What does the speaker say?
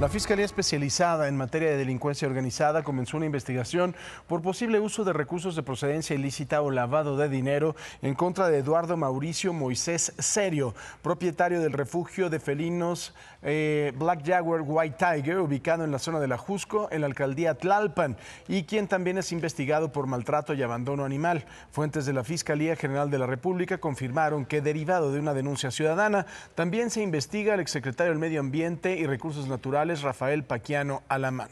La Fiscalía Especializada en Materia de Delincuencia Organizada comenzó una investigación por posible uso de recursos de procedencia ilícita o lavado de dinero en contra de Eduardo Mauricio Moisés Serio, propietario del refugio de felinos eh, Black Jaguar White Tiger, ubicado en la zona de la Jusco, en la alcaldía Tlalpan, y quien también es investigado por maltrato y abandono animal. Fuentes de la Fiscalía General de la República confirmaron que, derivado de una denuncia ciudadana, también se investiga al exsecretario del Medio Ambiente y Recursos Naturales Rafael Paquiano Alamán.